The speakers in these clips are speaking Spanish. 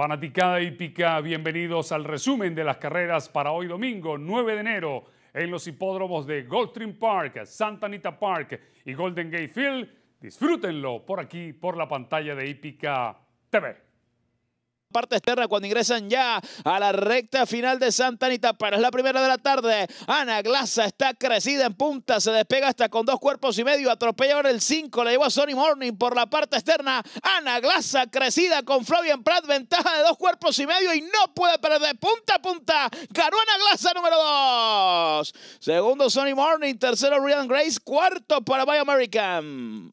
Fanaticada hípica, bienvenidos al resumen de las carreras para hoy domingo 9 de enero en los hipódromos de Goldstream Park, Santa Anita Park y Golden Gate Field. Disfrútenlo por aquí, por la pantalla de Hípica TV parte externa cuando ingresan ya a la recta final de Santa Anita es la primera de la tarde. Ana Glaza está crecida en punta, se despega hasta con dos cuerpos y medio, atropella ahora el 5, le lleva a Sony Morning por la parte externa. Ana Glaza crecida con Flavian Pratt, ventaja de dos cuerpos y medio y no puede perder punta a punta. Ganó Ana Glaza número 2. Segundo Sony Morning, tercero Ryan Grace, cuarto para Bay American.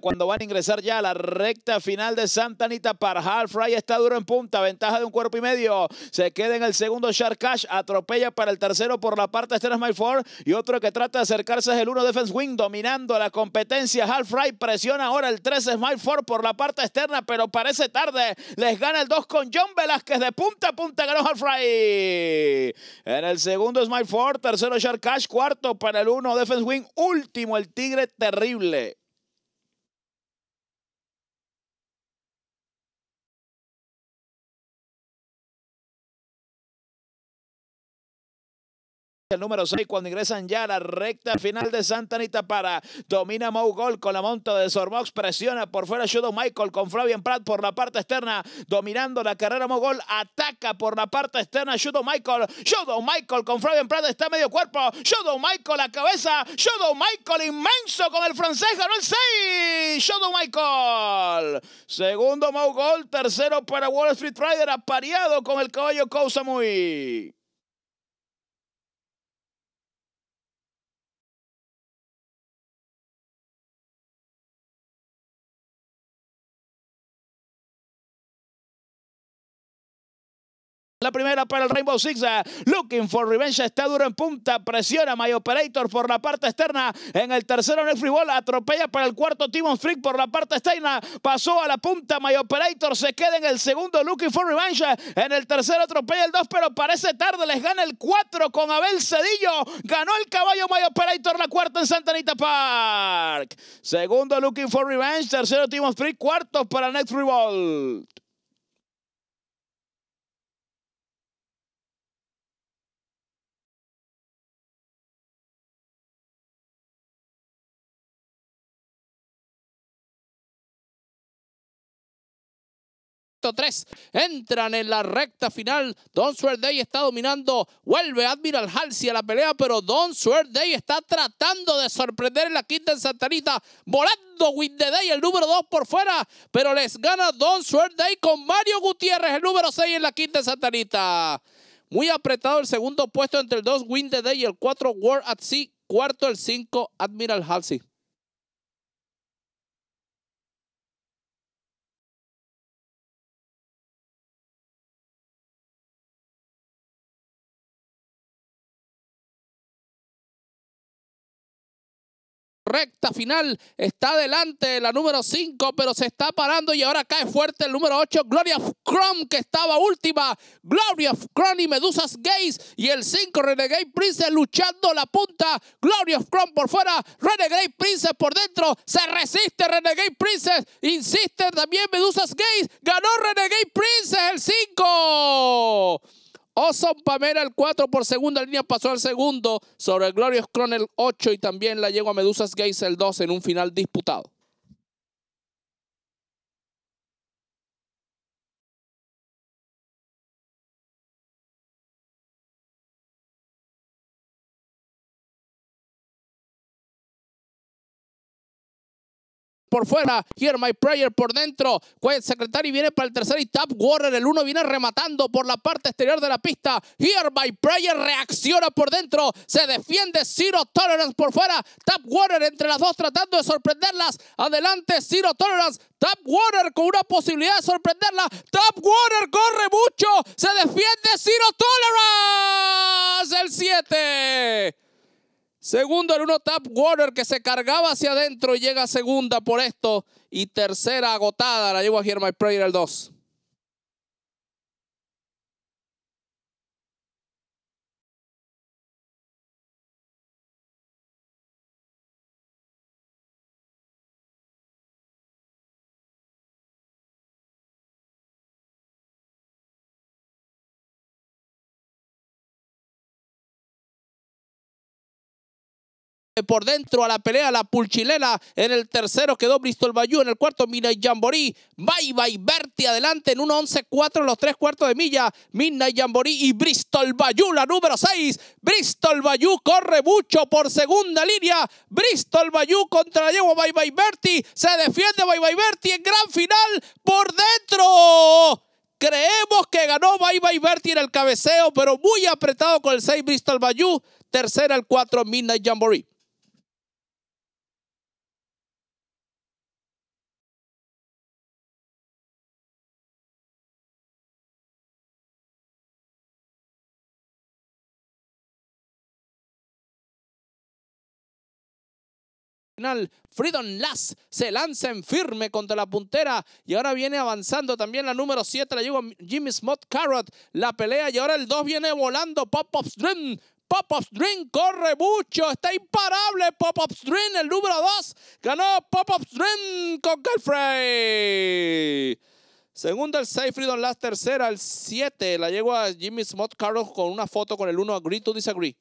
cuando van a ingresar ya a la recta final de Santa Anita half Fry está duro en punta, ventaja de un cuerpo y medio. Se queda en el segundo Shark Cash, atropella para el tercero por la parte externa Smile 4 y otro que trata de acercarse es el uno Defense Wing dominando la competencia. Half Fry presiona ahora el 3 Smile 4 por la parte externa, pero parece tarde. Les gana el 2 con John Velázquez de punta a punta ganó Half Fry. En el segundo Smile 4 tercero Shark Cash, cuarto para el uno Defense Wing, último el Tigre Terrible. El número 6 cuando ingresan ya a la recta final de Santa Anita para domina Mogol con la monta de Sormox, presiona por fuera Judo Michael con Flavian Pratt por la parte externa, dominando la carrera Mogol ataca por la parte externa Judo Michael, Judo Michael con Flavian Pratt está medio cuerpo, Judo Michael a cabeza, Judo Michael inmenso con el francés, ganó el 6, Shudo Michael, segundo Mogol tercero para Wall Street Rider apareado con el caballo Cousa Muy. La primera para el Rainbow Six. Eh, looking for Revenge está duro en punta. Presiona My Operator por la parte externa. En el tercero Next Free Ball. Atropella para el cuarto Timon Freak por la parte externa. Pasó a la punta. My Operator se queda en el segundo. Looking for Revenge. En el tercero atropella el 2, pero parece tarde. Les gana el 4 con Abel Cedillo. Ganó el caballo My Operator la cuarta en Santa Anita Park. Segundo Looking for Revenge. Tercero Timon Freak. Cuarto para Next Free Ball. 3. Entran en la recta final. Don Day está dominando. Vuelve Admiral Halsey a la pelea, pero Don Day está tratando de sorprender en la quinta en Santa Anita. Volando With the Day, el número 2 por fuera, pero les gana Don Day con Mario Gutiérrez, el número 6 en la quinta en Santa Anita. Muy apretado el segundo puesto entre el 2 Wind Day y el 4 World at Sea. Cuarto el 5 Admiral Halsey. recta final. Está adelante la número 5, pero se está parando y ahora cae fuerte el número 8, Gloria of Chrome, que estaba última. Gloria of Chrome y Medusas Gaze. Y el 5, Renegade Prince luchando la punta. Gloria of Chrome por fuera, Renegade Princess por dentro. Se resiste Renegade Princess, Insiste también Medusas Gaze. Ganó Renegade Princess el 5. Oson Pamela el 4 por segunda línea, pasó al segundo sobre el Glorious Cron, el 8, y también la llegó a Medusas Gates, el 2, en un final disputado. por fuera. Hear my prayer por dentro. secretario viene para el tercer y tap. Warner. el uno viene rematando por la parte exterior de la pista. Hear my prayer reacciona por dentro. Se defiende Zero Tolerance por fuera. Tap Warner entre las dos tratando de sorprenderlas. Adelante Zero Tolerance. Tap Warner con una posibilidad de sorprenderla. Tap Warner corre mucho. Se defiende Zero Tolerance. El 7. Segundo el uno tap water que se cargaba hacia adentro y llega segunda por esto. Y tercera agotada, la llevo a Here My Prayer el dos. por dentro a la pelea la Pulchilela. En el tercero quedó Bristol Bayou. En el cuarto, Midnight Jambori. Bye Bye Berti adelante en 1-11-4 en los tres cuartos de milla. Midnight Jambori y Bristol Bayou la número 6. Bristol Bayou corre mucho por segunda línea. Bristol Bayou contra Diego Bye Bye Berti. Se defiende Bye Bye Berti en gran final por dentro. Creemos que ganó Bye Bye Berti en el cabeceo, pero muy apretado con el 6 Bristol Bayou. Tercera el 4 Midnight Jamboree. final. Freedom Last se lanza en firme contra la puntera y ahora viene avanzando también la número 7, la llegó Jimmy Smot Carrot, la pelea y ahora el 2 viene volando, Pop up Dream. Pop up Dream corre mucho, está imparable Pop up Dream, el número 2, ganó Pop up Dream con Calfrey. Segunda el 6, Freedom Last tercera el 7, la llegó a Jimmy Smot Carrot con una foto con el 1, Agree to Disagree.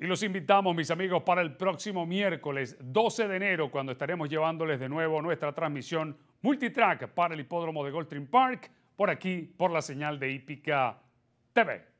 Y los invitamos, mis amigos, para el próximo miércoles 12 de enero, cuando estaremos llevándoles de nuevo nuestra transmisión multitrack para el hipódromo de Goldstream Park, por aquí, por la señal de Hípica TV.